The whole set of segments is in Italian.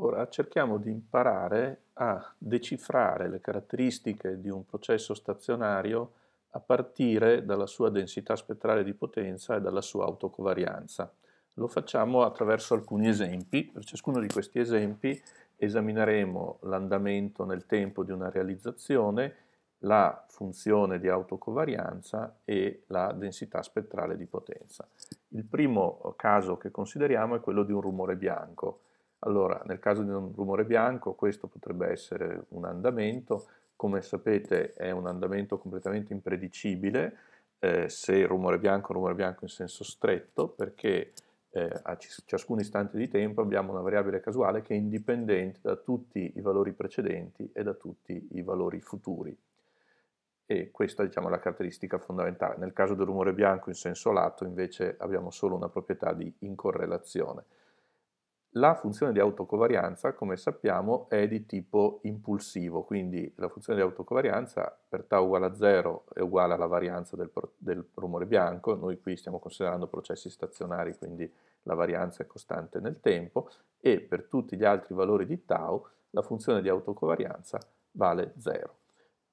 Ora cerchiamo di imparare a decifrare le caratteristiche di un processo stazionario a partire dalla sua densità spettrale di potenza e dalla sua autocovarianza. Lo facciamo attraverso alcuni esempi. Per ciascuno di questi esempi esamineremo l'andamento nel tempo di una realizzazione, la funzione di autocovarianza e la densità spettrale di potenza. Il primo caso che consideriamo è quello di un rumore bianco. Allora, nel caso di un rumore bianco, questo potrebbe essere un andamento, come sapete è un andamento completamente impredicibile, eh, se rumore bianco, è un rumore bianco in senso stretto, perché eh, a ciascun istante di tempo abbiamo una variabile casuale che è indipendente da tutti i valori precedenti e da tutti i valori futuri. E questa diciamo, è la caratteristica fondamentale. Nel caso del rumore bianco in senso lato invece abbiamo solo una proprietà di incorrelazione. La funzione di autocovarianza, come sappiamo, è di tipo impulsivo, quindi la funzione di autocovarianza per τ uguale a 0 è uguale alla varianza del, del, rumore bianco, noi qui stiamo considerando processi stazionari, quindi la varianza è costante nel tempo, e per tutti gli altri valori di τ la funzione di autocovarianza vale 0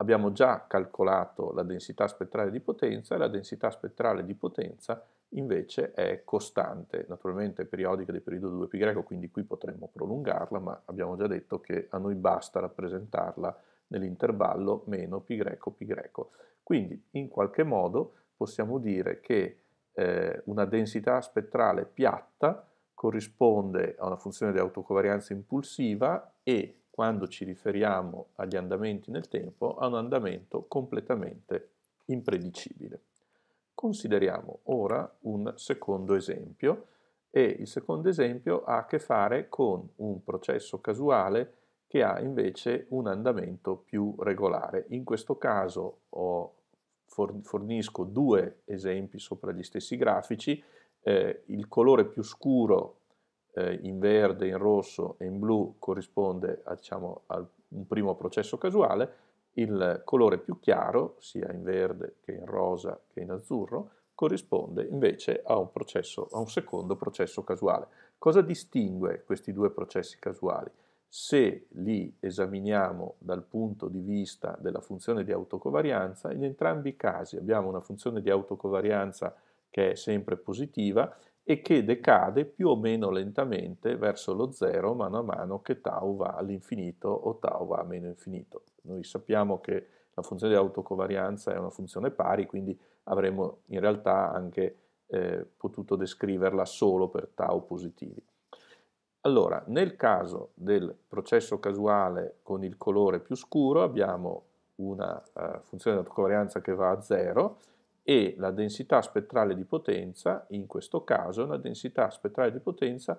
abbiamo già calcolato la densità spettrale di potenza e la densità spettrale di potenza invece è costante, naturalmente è periodica di periodo 2π, quindi qui potremmo prolungarla, ma abbiamo già detto che a noi basta rappresentarla nell'intervallo meno π π. Quindi in qualche modo possiamo dire che eh, una densità spettrale piatta corrisponde a una funzione di autocovarianza impulsiva e quando ci riferiamo agli andamenti nel tempo, ha un andamento completamente impredicibile. Consideriamo ora un secondo esempio e il secondo esempio ha a che fare con un processo casuale che ha invece un andamento più regolare. In questo caso ho, fornisco due esempi sopra gli stessi grafici, eh, il colore più scuro eh, in verde, in rosso e in blu corrisponde a, diciamo, a un primo processo casuale, il colore più chiaro, sia in verde che in rosa che in azzurro, corrisponde invece a un, processo, a un secondo processo casuale. Cosa distingue questi due processi casuali? Se li esaminiamo dal punto di vista della funzione di autocovarianza, in entrambi i casi abbiamo una funzione di autocovarianza che è sempre positiva e che decade più o meno lentamente verso lo zero mano a mano che tau va all'infinito o tau va a meno infinito. Noi sappiamo che la funzione di autocovarianza è una funzione pari, quindi avremmo in realtà anche eh, potuto descriverla solo per tau positivi. Allora, nel caso del processo casuale con il colore più scuro abbiamo una eh, funzione di autocovarianza che va a zero, e la densità spettrale di potenza, in questo caso è una densità spettrale di potenza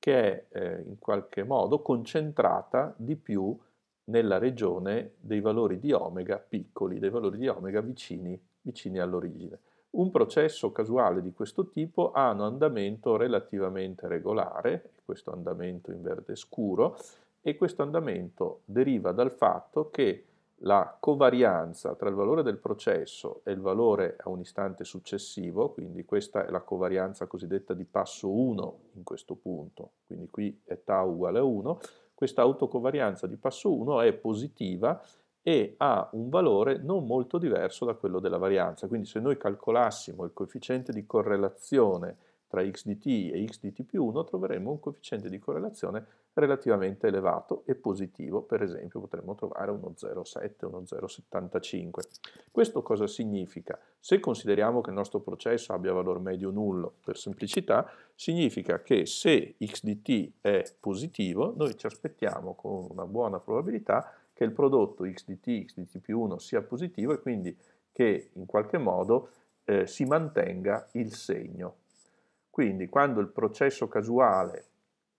che è eh, in qualche modo concentrata di più nella regione dei valori di omega piccoli, dei valori di omega vicini, vicini all'origine. Un processo casuale di questo tipo ha un andamento relativamente regolare, questo andamento in verde scuro, e questo andamento deriva dal fatto che la covarianza tra il valore del processo e il valore a un istante successivo, quindi questa è la covarianza cosiddetta di passo 1 in questo punto, quindi qui è tau uguale a 1, questa autocovarianza di passo 1 è positiva e ha un valore non molto diverso da quello della varianza, quindi se noi calcolassimo il coefficiente di correlazione tra x di t e x di t più 1 troveremmo un coefficiente di correlazione relativamente elevato e positivo, per esempio potremmo trovare uno 0,7, uno 0,75. Questo cosa significa? Se consideriamo che il nostro processo abbia valore medio nullo, per semplicità, significa che se x è positivo, noi ci aspettiamo con una buona probabilità che il prodotto x di t, x di t più 1 sia positivo e quindi che in qualche modo eh, si mantenga il segno. Quindi quando il processo casuale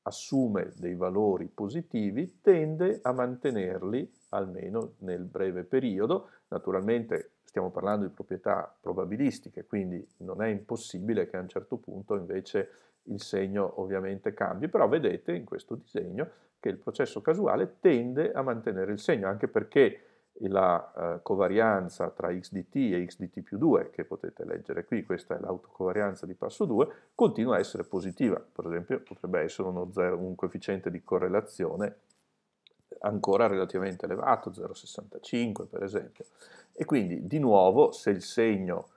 assume dei valori positivi tende a mantenerli almeno nel breve periodo. Naturalmente stiamo parlando di proprietà probabilistiche, quindi non è impossibile che a un certo punto invece il segno ovviamente cambi, però vedete in questo disegno che il processo casuale tende a mantenere il segno, anche perché la eh, covarianza tra xdt e xdt più 2, che potete leggere qui, questa è l'autocovarianza di passo 2, continua a essere positiva. Per esempio potrebbe essere zero, un coefficiente di correlazione ancora relativamente elevato, 0,65 per esempio. E quindi di nuovo se il segno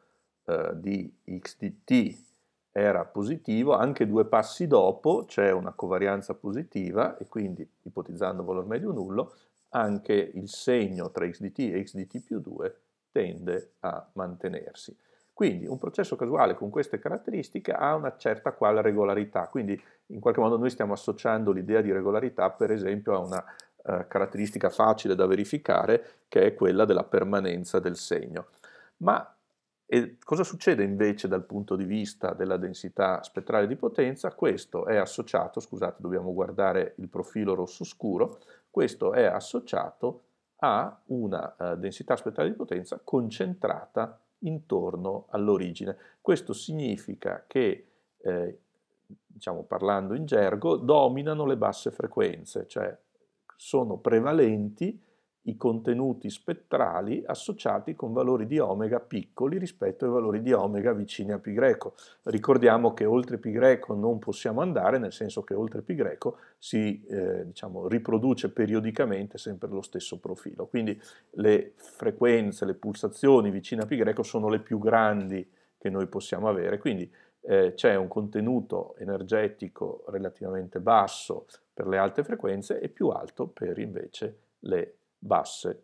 eh, di xdt era positivo, anche due passi dopo c'è una covarianza positiva e quindi ipotizzando valore medio nullo anche il segno tra xdt e xdt più 2 tende a mantenersi. Quindi un processo casuale con queste caratteristiche ha una certa quale regolarità, quindi in qualche modo noi stiamo associando l'idea di regolarità per esempio a una eh, caratteristica facile da verificare che è quella della permanenza del segno. Ma e cosa succede invece dal punto di vista della densità spettrale di potenza? Questo è associato, scusate dobbiamo guardare il profilo rosso scuro, questo è associato a una eh, densità spettrale di potenza concentrata intorno all'origine. Questo significa che, eh, diciamo parlando in gergo, dominano le basse frequenze, cioè sono prevalenti i contenuti spettrali associati con valori di omega piccoli rispetto ai valori di omega vicini a π. Ricordiamo che oltre π non possiamo andare, nel senso che oltre π si eh, diciamo, riproduce periodicamente sempre lo stesso profilo. Quindi le frequenze, le pulsazioni vicine a π sono le più grandi che noi possiamo avere, quindi eh, c'è un contenuto energetico relativamente basso per le alte frequenze e più alto per invece le basse,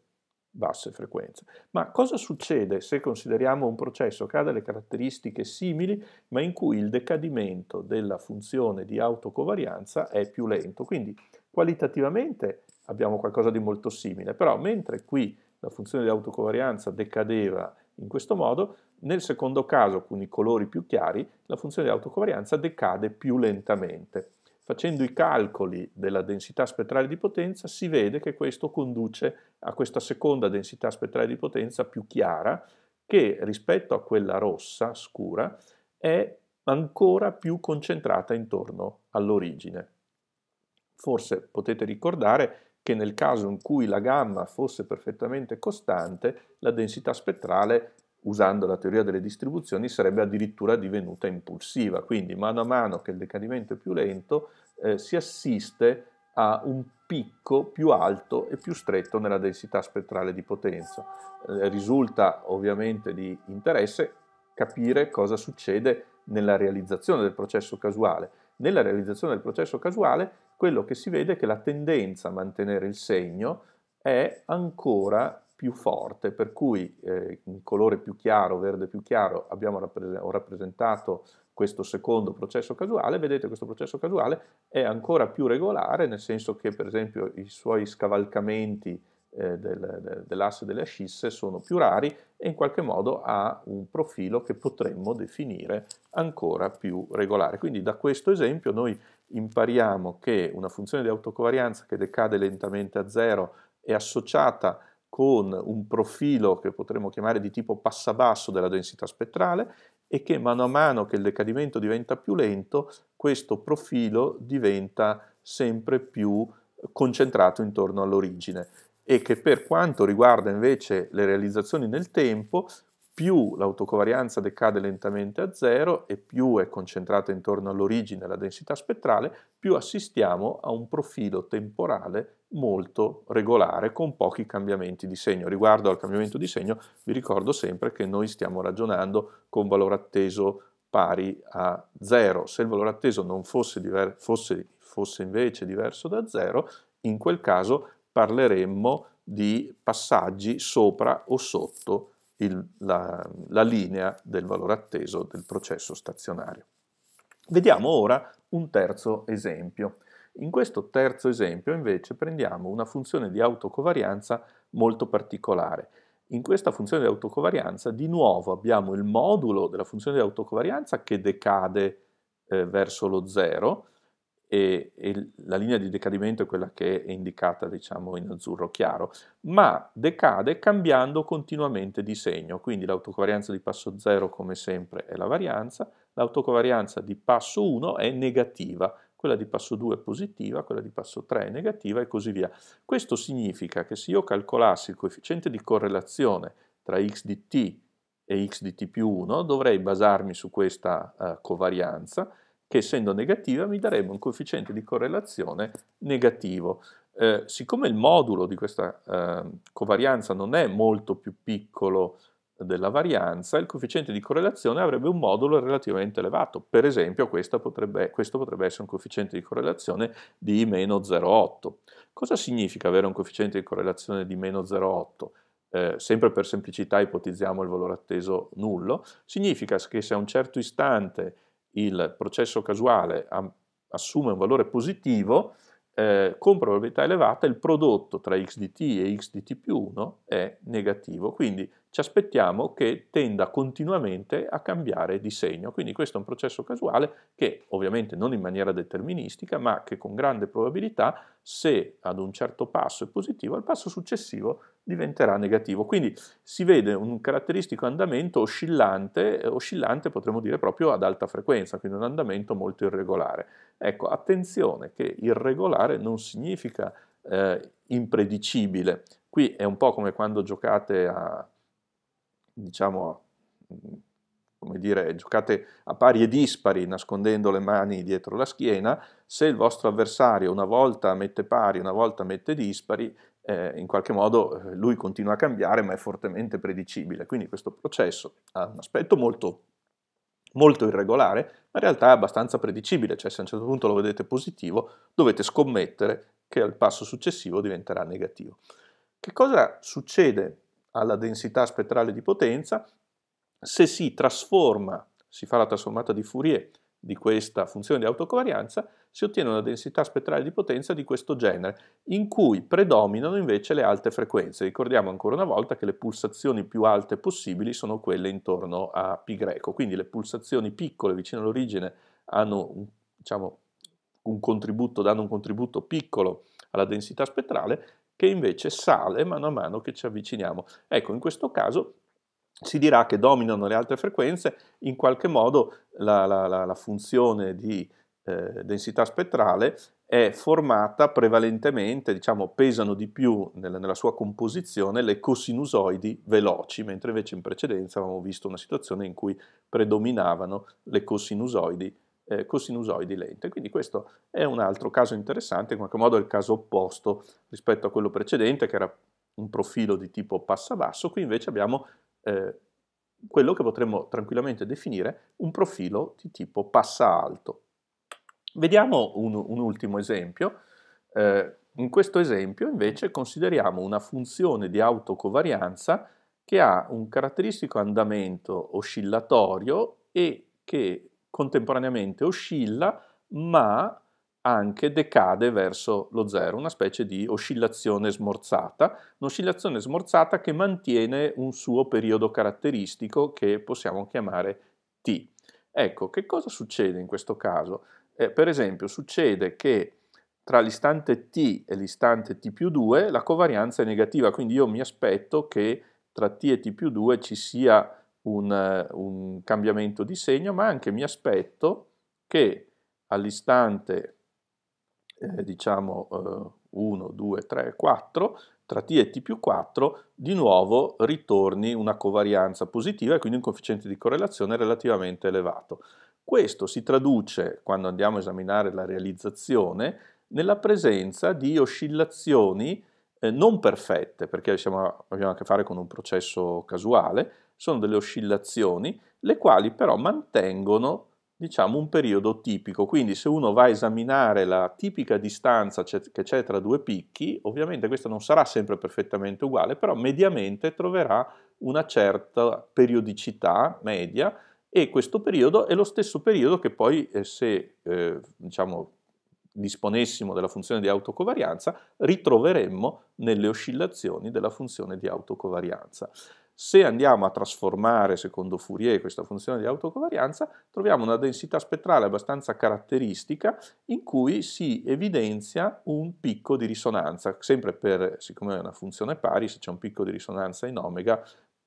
basse frequenze. Ma cosa succede se consideriamo un processo che ha delle caratteristiche simili, ma in cui il decadimento della funzione di autocovarianza è più lento? Quindi qualitativamente abbiamo qualcosa di molto simile, però mentre qui la funzione di autocovarianza decadeva in questo modo, nel secondo caso, con i colori più chiari, la funzione di autocovarianza decade più lentamente. Facendo i calcoli della densità spettrale di potenza si vede che questo conduce a questa seconda densità spettrale di potenza più chiara che rispetto a quella rossa scura è ancora più concentrata intorno all'origine. Forse potete ricordare che nel caso in cui la gamma fosse perfettamente costante, la densità spettrale usando la teoria delle distribuzioni, sarebbe addirittura divenuta impulsiva. Quindi mano a mano che il decadimento è più lento, eh, si assiste a un picco più alto e più stretto nella densità spettrale di potenza. Eh, risulta ovviamente di interesse capire cosa succede nella realizzazione del processo casuale. Nella realizzazione del processo casuale quello che si vede è che la tendenza a mantenere il segno è ancora più forte, per cui eh, in colore più chiaro, verde più chiaro, rappres ho rappresentato questo secondo processo casuale, vedete questo processo casuale è ancora più regolare, nel senso che per esempio i suoi scavalcamenti eh, del, de, dell'asse delle ascisse sono più rari e in qualche modo ha un profilo che potremmo definire ancora più regolare. Quindi da questo esempio noi impariamo che una funzione di autocovarianza che decade lentamente a zero è associata a con un profilo che potremmo chiamare di tipo passabasso della densità spettrale e che mano a mano che il decadimento diventa più lento, questo profilo diventa sempre più eh, concentrato intorno all'origine e che per quanto riguarda invece le realizzazioni nel tempo, più l'autocovarianza decade lentamente a zero e più è concentrata intorno all'origine la densità spettrale, più assistiamo a un profilo temporale molto regolare con pochi cambiamenti di segno. Riguardo al cambiamento di segno vi ricordo sempre che noi stiamo ragionando con valore atteso pari a zero. Se il valore atteso non fosse, diver- fosse, fosse invece diverso da zero, in quel caso parleremmo di passaggi sopra o sotto il, la, la linea del valore atteso del processo stazionario. Vediamo ora un terzo esempio. In questo terzo esempio invece prendiamo una funzione di autocovarianza molto particolare. In questa funzione di autocovarianza di nuovo abbiamo il modulo della funzione di autocovarianza che decade eh, verso lo zero, e, e, la linea di decadimento è quella che è indicata diciamo, in azzurro chiaro, ma decade cambiando continuamente di segno, quindi l'autocovarianza di passo 0 come sempre è la varianza, l'autocovarianza di passo 1 è negativa, quella di passo 2 è positiva, quella di passo 3 è negativa e così via. Questo significa che se io calcolassi il coefficiente di correlazione tra x di t e x di t più 1, dovrei basarmi su questa eh, covarianza, che essendo negativa mi darebbe un coefficiente di correlazione negativo. Eh, siccome il modulo di questa eh, covarianza non è molto più piccolo della varianza, il coefficiente di correlazione avrebbe un modulo relativamente elevato. Per esempio potrebbe, questo potrebbe essere un coefficiente di correlazione di meno 0,8. Cosa significa avere un coefficiente di correlazione di meno 0,8? Eh, sempre per semplicità ipotizziamo il valore atteso nullo. Significa che se a un certo istante il processo casuale assume un valore positivo, eh, con probabilità elevata il prodotto tra x di t e x di t più 1 è negativo. Quindi ci aspettiamo che tenda continuamente a cambiare di segno. Quindi questo è un processo casuale che ovviamente non in maniera deterministica, ma che con grande probabilità se ad un certo passo è positivo, al passo successivo diventerà negativo. Quindi si vede un caratteristico andamento oscillante, eh, oscillante potremmo dire proprio ad alta frequenza, quindi un andamento molto irregolare. Ecco, attenzione che irregolare non significa eh, impredicibile. Qui è un po' come quando giocate a diciamo, mm, come dire, giocate a pari e dispari nascondendo le mani dietro la schiena, se il vostro avversario una volta mette pari, una volta mette dispari, eh, in qualche modo eh, lui continua a cambiare ma è fortemente predicibile. Quindi questo processo ha un aspetto molto, molto irregolare, ma in realtà è abbastanza predicibile, cioè se a un certo punto lo vedete positivo dovete scommettere che al passo successivo diventerà negativo. Che cosa succede alla densità spettrale di potenza, se si trasforma, si fa la trasformata di Fourier di questa funzione di autocovarianza, si ottiene una densità spettrale di potenza di questo genere, in cui predominano invece le alte frequenze. Ricordiamo ancora una volta che le pulsazioni più alte possibili sono quelle intorno a π, quindi le pulsazioni piccole vicino all'origine hanno diciamo, un contributo, danno un contributo piccolo alla densità spettrale che invece sale mano a mano che ci avviciniamo. Ecco, in questo caso si dirà che dominano le altre frequenze, in qualche modo la, la, la, la funzione di eh, densità spettrale è formata prevalentemente, diciamo, pesano di più nella, nella sua composizione le cosinusoidi veloci, mentre invece in precedenza avevamo visto una situazione in cui predominavano le cosinusoidi eh, cosinusoidi lente. quindi questo è un altro caso interessante, in qualche modo è il caso opposto rispetto a quello precedente, che era un profilo di tipo passa-basso, qui invece abbiamo eh, quello che potremmo tranquillamente definire un profilo di tipo passa-alto. Vediamo un, un, ultimo esempio. Eh, in questo esempio invece consideriamo una funzione di autocovarianza che ha un caratteristico andamento oscillatorio e che contemporaneamente oscilla, ma anche decade verso lo zero, una specie di oscillazione smorzata, un'oscillazione smorzata che mantiene un suo periodo caratteristico che possiamo chiamare t. Ecco, che cosa succede in questo caso? Eh, per esempio, succede che tra l'istante t e l'istante t più 2 la covarianza è negativa, quindi io mi aspetto che tra t e t più 2 ci sia un, eh, un cambiamento di segno, ma anche mi aspetto che all'istante, eh, diciamo, 1, 2, 3, 4, tra t e t più 4, di nuovo ritorni una covarianza positiva e quindi un coefficiente di correlazione relativamente elevato. Questo si traduce, quando andiamo a esaminare la realizzazione, nella presenza di oscillazioni eh, non perfette, perché siamo, abbiamo a che fare con un processo casuale, sono delle oscillazioni, le quali però mantengono diciamo, un periodo tipico. Quindi se uno va a esaminare la tipica distanza che c'è tra due picchi, ovviamente questa non sarà sempre perfettamente uguale, però mediamente troverà una certa periodicità media e questo periodo è lo stesso periodo che poi eh, se eh, diciamo, disponessimo della funzione di autocovarianza ritroveremmo nelle oscillazioni della funzione di autocovarianza. Se andiamo a trasformare, secondo Fourier, questa funzione di autocovarianza, troviamo una densità spettrale abbastanza caratteristica in cui si evidenzia un picco di risonanza, sempre per, siccome è una funzione pari, se c'è un picco di risonanza in omega,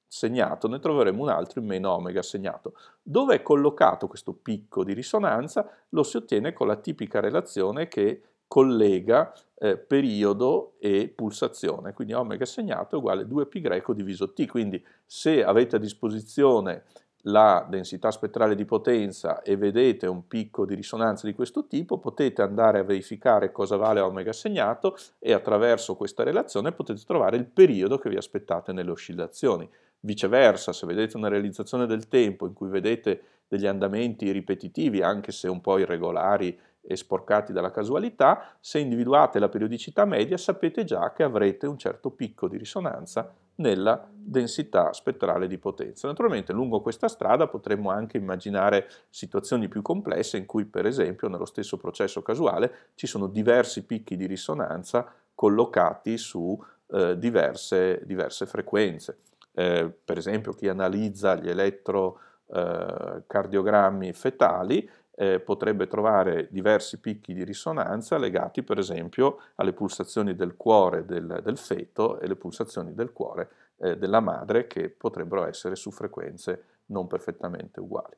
segnato, ne troveremo un altro in meno omega segnato. Dove è collocato questo picco di risonanza? Lo si ottiene con la tipica relazione che collega eh, periodo e pulsazione, quindi omega segnato è uguale a 2π greco diviso t, quindi se avete a disposizione la densità spettrale di potenza e vedete un picco di risonanza di questo tipo, potete andare a verificare cosa vale omega segnato e attraverso questa relazione potete trovare il periodo che vi aspettate nelle oscillazioni. Viceversa, se vedete una realizzazione del tempo in cui vedete degli andamenti ripetitivi, anche se un po' irregolari e sporcati dalla casualità, se individuate la periodicità media sapete già che avrete un certo picco di risonanza nella densità spettrale di potenza. Naturalmente lungo questa strada potremmo anche immaginare situazioni più complesse in cui per esempio nello stesso processo casuale ci sono diversi picchi di risonanza collocati su eh, diverse, diverse, frequenze. Eh, per esempio chi analizza gli elettrocardiogrammi eh, fetali eh, potrebbe trovare diversi picchi di risonanza legati per esempio alle pulsazioni del cuore del, del feto e le pulsazioni del cuore eh, della madre che potrebbero essere su frequenze non perfettamente uguali.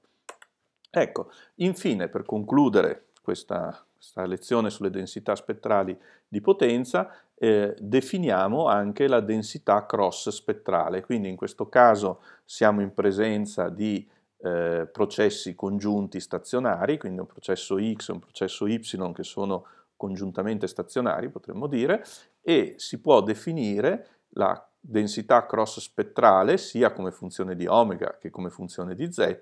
Ecco, infine per concludere questa, questa lezione sulle densità spettrali di potenza, eh, definiamo anche la densità cross spettrale, quindi in questo caso siamo in presenza di eh, processi congiunti stazionari, quindi un processo X e un processo Y che sono congiuntamente stazionari, potremmo dire, e si può definire la densità cross spettrale sia come funzione di omega che come funzione di z,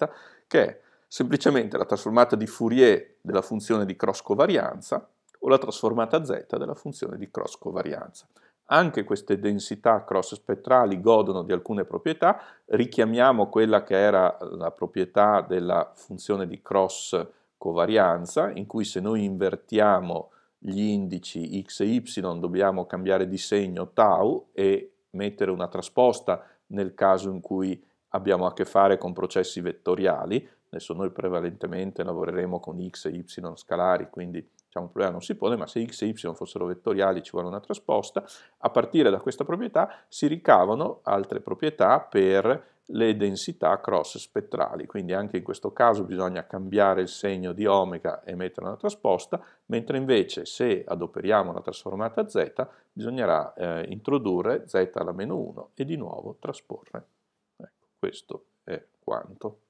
che è semplicemente la trasformata di Fourier della funzione di cross covarianza o la trasformata z della funzione di cross covarianza. Anche queste densità cross-spettrali godono di alcune proprietà, richiamiamo quella che era la proprietà della funzione di cross-covarianza, in cui se noi invertiamo gli indici x e y dobbiamo cambiare di segno tau e mettere una trasposta nel caso in cui abbiamo a che fare con processi vettoriali, adesso noi prevalentemente lavoreremo con x e y scalari, quindi diciamo, il problema non si pone, ma se x e y fossero vettoriali ci vuole una trasposta, a partire da questa proprietà si ricavano altre proprietà per le densità cross spettrali, quindi anche in questo caso bisogna cambiare il segno di omega e mettere una trasposta, mentre invece se adoperiamo la trasformata z bisognerà eh, introdurre z alla meno 1 e di nuovo trasporre. Ecco, questo è quanto.